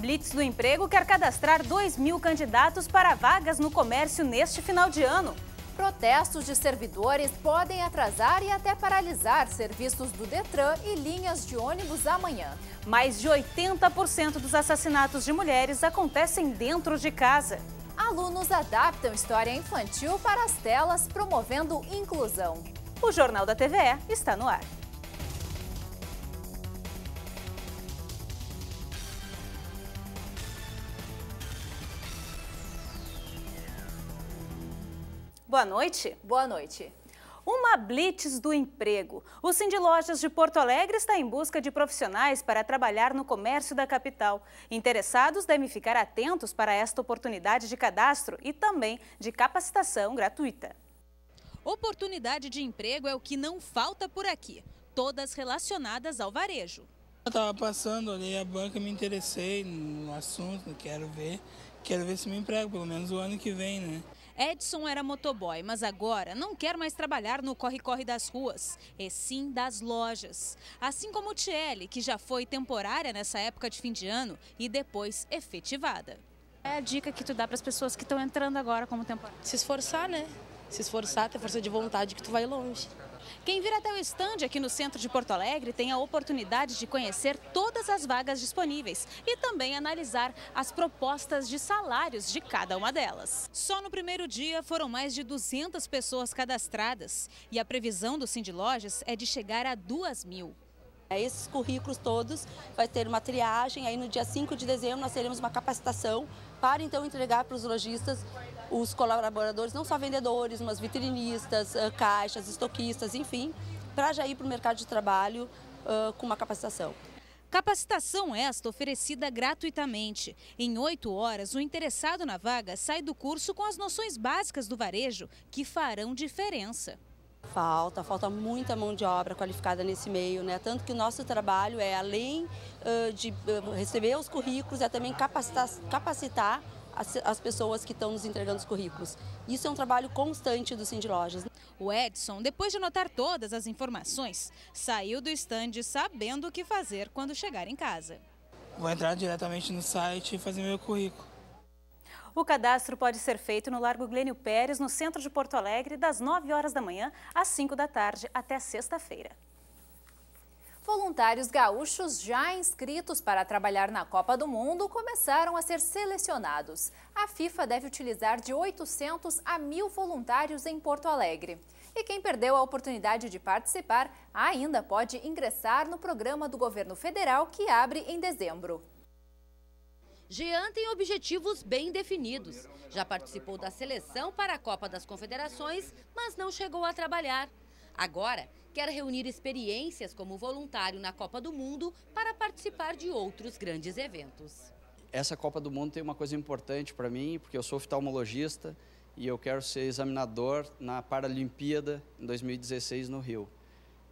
Blitz do Emprego quer cadastrar 2 mil candidatos para vagas no comércio neste final de ano. Protestos de servidores podem atrasar e até paralisar serviços do Detran e linhas de ônibus amanhã. Mais de 80% dos assassinatos de mulheres acontecem dentro de casa. Alunos adaptam história infantil para as telas, promovendo inclusão. O Jornal da TVE está no ar. Boa noite. Boa noite. Uma blitz do emprego. O Cindy Lojas de Porto Alegre está em busca de profissionais para trabalhar no comércio da capital. Interessados devem ficar atentos para esta oportunidade de cadastro e também de capacitação gratuita. Oportunidade de emprego é o que não falta por aqui, todas relacionadas ao varejo. Eu estava passando, olhei a banca, me interessei no assunto, quero ver, quero ver se me emprego, pelo menos o ano que vem, né? Edson era motoboy, mas agora não quer mais trabalhar no corre-corre das ruas, e sim das lojas. Assim como Tiele, que já foi temporária nessa época de fim de ano e depois efetivada. É a dica que tu dá para as pessoas que estão entrando agora como temporária? Se esforçar, né? Se esforçar, ter força de vontade que tu vai longe. Quem vir até o estande aqui no centro de Porto Alegre tem a oportunidade de conhecer todas as vagas disponíveis e também analisar as propostas de salários de cada uma delas. Só no primeiro dia foram mais de 200 pessoas cadastradas e a previsão do Cindy Lojas é de chegar a 2 mil. É, esses currículos todos vai ter uma triagem, aí no dia 5 de dezembro nós teremos uma capacitação para então entregar para os lojistas os colaboradores, não só vendedores, mas vitrinistas, caixas, estoquistas, enfim, para já ir para o mercado de trabalho uh, com uma capacitação. Capacitação esta oferecida gratuitamente. Em oito horas, o interessado na vaga sai do curso com as noções básicas do varejo que farão diferença. Falta, falta muita mão de obra qualificada nesse meio, né? Tanto que o nosso trabalho é, além uh, de uh, receber os currículos, é também capacitar, capacitar as, as, pessoas que estão nos entregando os currículos. Isso é um trabalho constante do Cindy Lojas. O Edson, depois de anotar todas as informações, saiu do estande sabendo o que fazer quando chegar em casa. Vou entrar diretamente no site e fazer meu currículo. O cadastro pode ser feito no Largo Glênio Pérez, no centro de Porto Alegre, das 9 horas da manhã às 5 da tarde até sexta-feira. Voluntários gaúchos já inscritos para trabalhar na Copa do Mundo começaram a ser selecionados. A FIFA deve utilizar de 800 a 1.000 voluntários em Porto Alegre. E quem perdeu a oportunidade de participar ainda pode ingressar no programa do governo federal que abre em dezembro. Jean tem objetivos bem definidos. Já participou da seleção para a Copa das Confederações, mas não chegou a trabalhar. Agora, quer reunir experiências como voluntário na Copa do Mundo para participar de outros grandes eventos. Essa Copa do Mundo tem uma coisa importante para mim, porque eu sou oftalmologista e eu quero ser examinador na Paralimpíada em 2016 no Rio.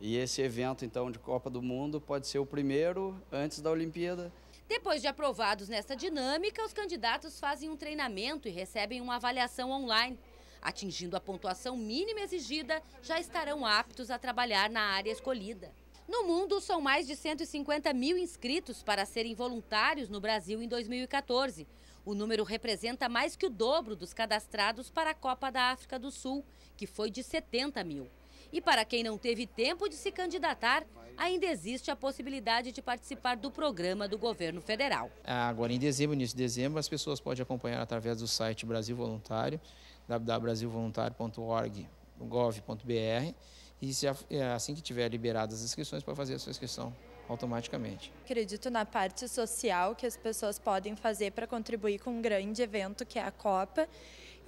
E esse evento, então, de Copa do Mundo pode ser o primeiro antes da Olimpíada depois de aprovados nesta dinâmica, os candidatos fazem um treinamento e recebem uma avaliação online. Atingindo a pontuação mínima exigida, já estarão aptos a trabalhar na área escolhida. No mundo, são mais de 150 mil inscritos para serem voluntários no Brasil em 2014. O número representa mais que o dobro dos cadastrados para a Copa da África do Sul, que foi de 70 mil. E para quem não teve tempo de se candidatar, ainda existe a possibilidade de participar do programa do governo federal. Ah, agora em dezembro, início de dezembro, as pessoas podem acompanhar através do site Brasil Voluntário, www.brasilvoluntario.org.gov.br e é, assim que tiver liberadas as inscrições, pode fazer a sua inscrição automaticamente. Acredito na parte social que as pessoas podem fazer para contribuir com um grande evento que é a Copa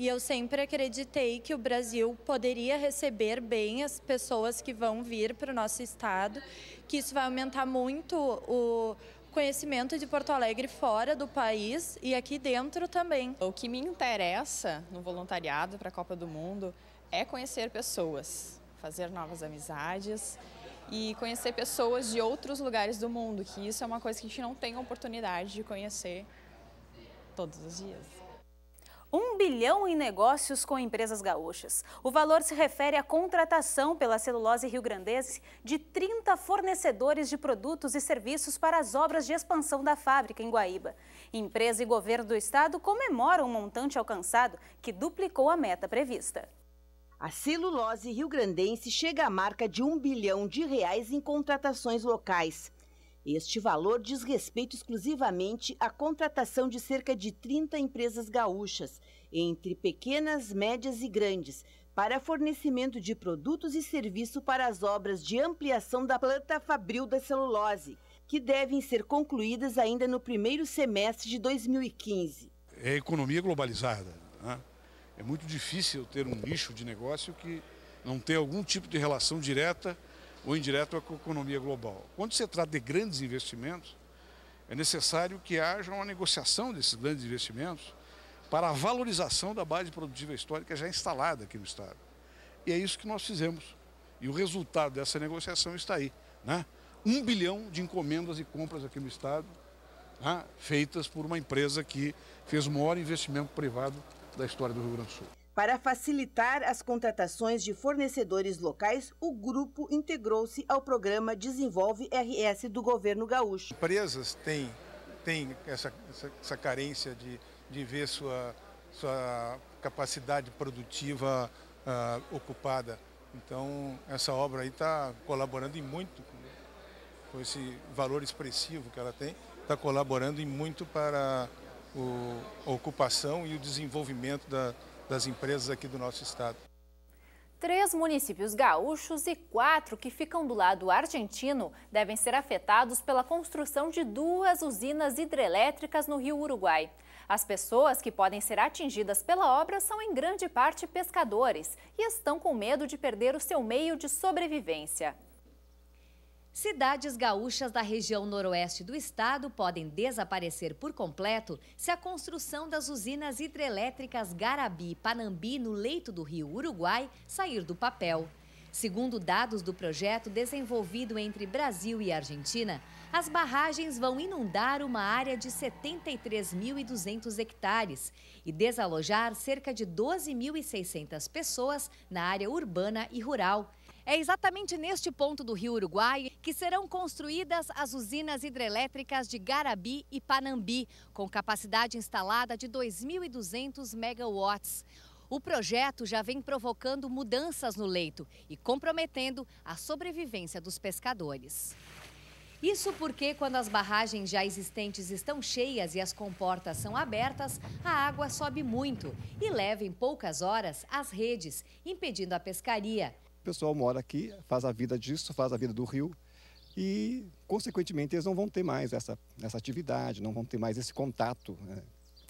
e eu sempre acreditei que o Brasil poderia receber bem as pessoas que vão vir para o nosso estado, que isso vai aumentar muito o, conhecimento de Porto Alegre fora do país e aqui dentro também. O que me interessa no voluntariado para a Copa do Mundo é conhecer pessoas, fazer novas amizades e conhecer pessoas de outros lugares do mundo, que isso é uma coisa que a gente não tem oportunidade de conhecer todos os dias. 1 bilhão em negócios com empresas gaúchas. O valor se refere à contratação pela celulose rio-grandense de 30 fornecedores de produtos e serviços para as obras de expansão da fábrica em Guaíba. Empresa e governo do estado comemoram o um montante alcançado, que duplicou a meta prevista. A celulose rio-grandense chega à marca de 1 bilhão de reais em contratações locais. Este valor diz respeito exclusivamente à contratação de cerca de 30 empresas gaúchas, entre pequenas, médias e grandes, para fornecimento de produtos e serviço para as obras de ampliação da planta fabril da celulose, que devem ser concluídas ainda no primeiro semestre de 2015. É economia globalizada. Né? É muito difícil ter um nicho de negócio que não tem algum tipo de relação direta ou indireto à economia global. Quando se trata de grandes investimentos, é necessário que haja uma negociação desses grandes investimentos para a valorização da base produtiva histórica já instalada aqui no Estado. E é isso que nós fizemos. E o resultado dessa negociação está aí. Né? Um bilhão de encomendas e compras aqui no Estado, né? feitas por uma empresa que fez o maior investimento privado da história do Rio Grande do Sul. Para facilitar as contratações de fornecedores locais, o grupo integrou-se ao programa Desenvolve RS do governo gaúcho. Empresas têm, têm essa, essa, essa carência de, de ver sua, sua capacidade produtiva uh, ocupada. Então, essa obra aí está colaborando em muito com, com esse valor expressivo que ela tem, está colaborando em muito para o, a ocupação e o desenvolvimento da, das empresas aqui do nosso estado. Três municípios gaúchos e quatro que ficam do lado argentino devem ser afetados pela construção de duas usinas hidrelétricas no Rio Uruguai. As pessoas que podem ser atingidas pela obra são em grande parte pescadores e estão com medo de perder o seu meio de sobrevivência. Cidades gaúchas da região noroeste do estado podem desaparecer por completo se a construção das usinas hidrelétricas Garabi e Panambi no leito do rio Uruguai sair do papel. Segundo dados do projeto desenvolvido entre Brasil e Argentina, as barragens vão inundar uma área de 73.200 hectares e desalojar cerca de 12.600 pessoas na área urbana e rural é exatamente neste ponto do rio Uruguai que serão construídas as usinas hidrelétricas de Garabi e Panambi, com capacidade instalada de 2.200 megawatts. O projeto já vem provocando mudanças no leito e comprometendo a sobrevivência dos pescadores. Isso porque, quando as barragens já existentes estão cheias e as comportas são abertas, a água sobe muito e leva em poucas horas as redes, impedindo a pescaria. O pessoal mora aqui, faz a vida disso, faz a vida do rio e, consequentemente, eles não vão ter mais essa, essa atividade, não vão ter mais esse contato né?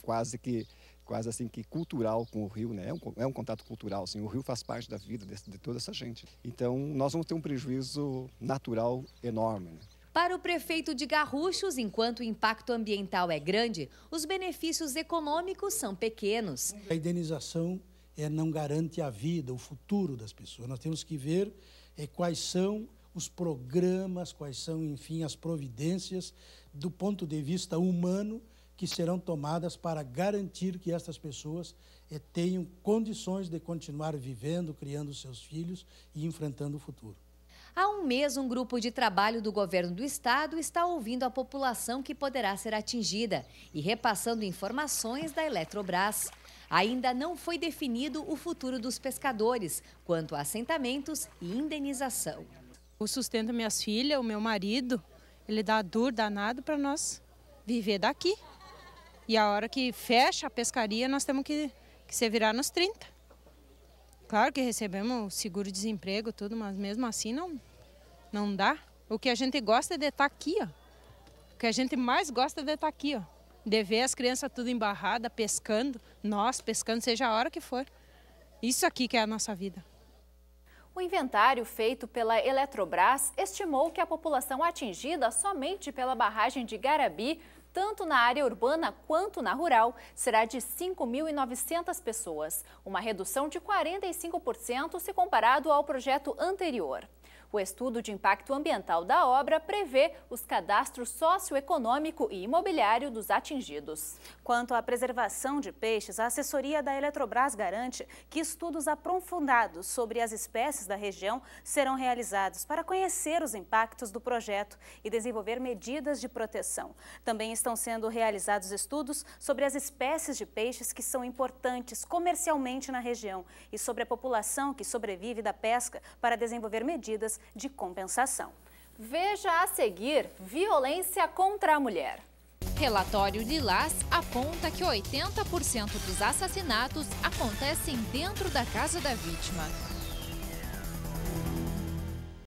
quase que quase assim que cultural com o rio, né? É um, é um contato cultural, assim, o rio faz parte da vida de, de toda essa gente. Então, nós vamos ter um prejuízo natural enorme. Né? Para o prefeito de Garruchos, enquanto o impacto ambiental é grande, os benefícios econômicos são pequenos. A indenização é, não garante a vida, o futuro das pessoas. Nós temos que ver é, quais são os programas, quais são, enfim, as providências do ponto de vista humano que serão tomadas para garantir que estas pessoas é, tenham condições de continuar vivendo, criando seus filhos e enfrentando o futuro. Há um mês, um grupo de trabalho do governo do estado está ouvindo a população que poderá ser atingida e repassando informações da Eletrobras. Ainda não foi definido o futuro dos pescadores quanto a assentamentos e indenização. O sustento é minhas filhas, o meu marido, ele dá duro danado para nós viver daqui. E a hora que fecha a pescaria, nós temos que, que se virar nos 30. Claro que recebemos seguro-desemprego, tudo, mas mesmo assim não, não dá. O que a gente gosta é de estar tá aqui, ó. O que a gente mais gosta é de estar tá aqui, ó. De ver as crianças tudo embarrada, pescando, nós pescando, seja a hora que for. Isso aqui que é a nossa vida. O inventário feito pela Eletrobras estimou que a população atingida somente pela barragem de Garabi tanto na área urbana quanto na rural, será de 5.900 pessoas, uma redução de 45% se comparado ao projeto anterior. O estudo de impacto ambiental da obra prevê os cadastros socioeconômico e imobiliário dos atingidos. Quanto à preservação de peixes, a assessoria da Eletrobras garante que estudos aprofundados sobre as espécies da região serão realizados para conhecer os impactos do projeto e desenvolver medidas de proteção. Também estão sendo realizados estudos sobre as espécies de peixes que são importantes comercialmente na região e sobre a população que sobrevive da pesca para desenvolver medidas de compensação. Veja a seguir violência contra a mulher. Relatório de Las aponta que 80% dos assassinatos acontecem dentro da casa da vítima.